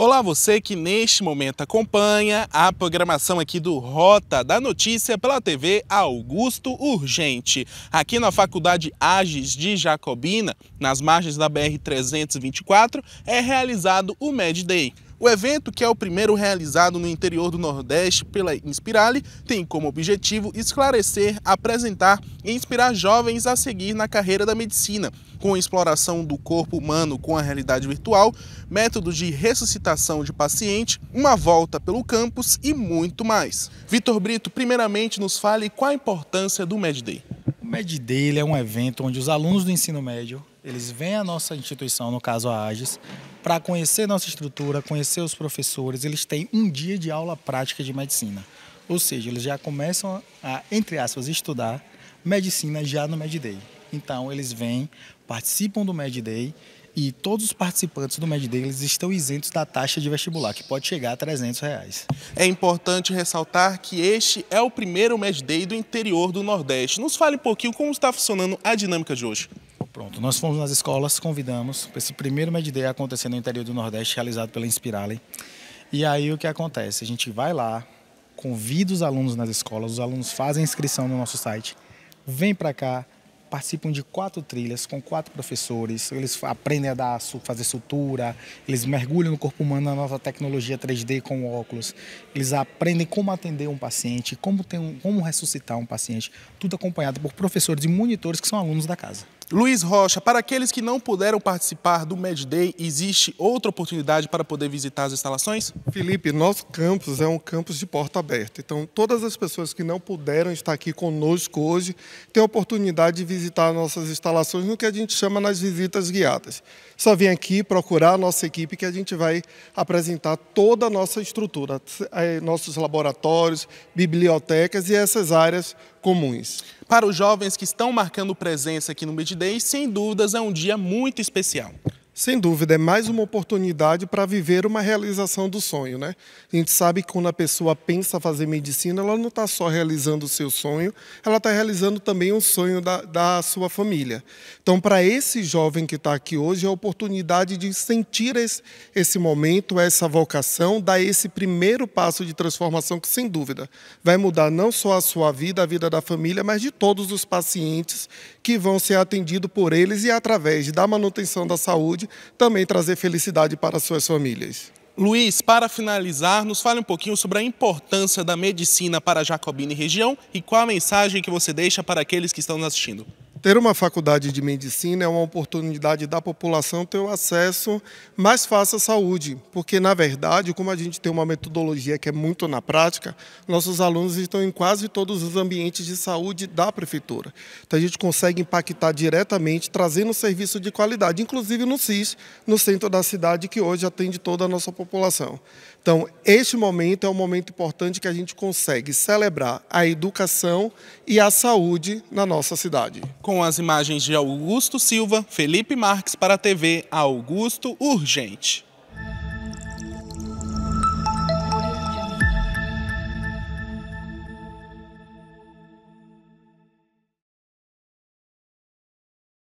Olá, você que neste momento acompanha a programação aqui do Rota da Notícia pela TV Augusto Urgente. Aqui na Faculdade Ages de Jacobina, nas margens da BR 324, é realizado o Med Day. O evento, que é o primeiro realizado no interior do Nordeste pela Inspirale, tem como objetivo esclarecer, apresentar e inspirar jovens a seguir na carreira da medicina, com a exploração do corpo humano com a realidade virtual, métodos de ressuscitação de paciente, uma volta pelo campus e muito mais. Vitor Brito, primeiramente, nos fale qual a importância do MedDay. O MedDay é um evento onde os alunos do ensino médio eles vêm à nossa instituição, no caso a AGES, para conhecer nossa estrutura, conhecer os professores. Eles têm um dia de aula prática de medicina. Ou seja, eles já começam a, entre aspas, estudar medicina já no Med Day. Então, eles vêm, participam do Med Day e todos os participantes do Day eles estão isentos da taxa de vestibular, que pode chegar a 300 reais. É importante ressaltar que este é o primeiro Med Day do interior do Nordeste. Nos fale um pouquinho como está funcionando a dinâmica de hoje. Pronto, nós fomos nas escolas, convidamos. para Esse primeiro Day acontecendo no interior do Nordeste, realizado pela Inspirale. E aí o que acontece? A gente vai lá, convida os alunos nas escolas, os alunos fazem inscrição no nosso site, vêm para cá, participam de quatro trilhas com quatro professores, eles aprendem a dar, fazer sutura, eles mergulham no corpo humano na nossa tecnologia 3D com óculos, eles aprendem como atender um paciente, como, um, como ressuscitar um paciente, tudo acompanhado por professores e monitores que são alunos da casa. Luiz Rocha, para aqueles que não puderam participar do Med Day, existe outra oportunidade para poder visitar as instalações? Felipe, nosso campus é um campus de porta aberta. Então, todas as pessoas que não puderam estar aqui conosco hoje têm a oportunidade de visitar nossas instalações no que a gente chama nas visitas guiadas. Só vem aqui procurar a nossa equipe que a gente vai apresentar toda a nossa estrutura, eh, nossos laboratórios, bibliotecas e essas áreas comuns. Para os jovens que estão marcando presença aqui no Day, sem dúvidas é um dia muito especial. Sem dúvida, é mais uma oportunidade para viver uma realização do sonho, né? A gente sabe que quando a pessoa pensa fazer medicina, ela não está só realizando o seu sonho, ela está realizando também um sonho da, da sua família. Então, para esse jovem que está aqui hoje, é a oportunidade de sentir esse, esse momento, essa vocação, dar esse primeiro passo de transformação que, sem dúvida, vai mudar não só a sua vida, a vida da família, mas de todos os pacientes que vão ser atendidos por eles e através da manutenção da saúde também trazer felicidade para suas famílias. Luiz, para finalizar, nos fale um pouquinho sobre a importância da medicina para Jacobina e região e qual a mensagem que você deixa para aqueles que estão nos assistindo. Ter uma faculdade de medicina é uma oportunidade da população ter o acesso mais fácil à saúde, porque, na verdade, como a gente tem uma metodologia que é muito na prática, nossos alunos estão em quase todos os ambientes de saúde da prefeitura. Então, a gente consegue impactar diretamente, trazendo um serviço de qualidade, inclusive no CIS, no centro da cidade, que hoje atende toda a nossa população. Então, este momento é um momento importante que a gente consegue celebrar a educação e a saúde na nossa cidade com as imagens de Augusto Silva, Felipe Marques para a TV Augusto Urgente.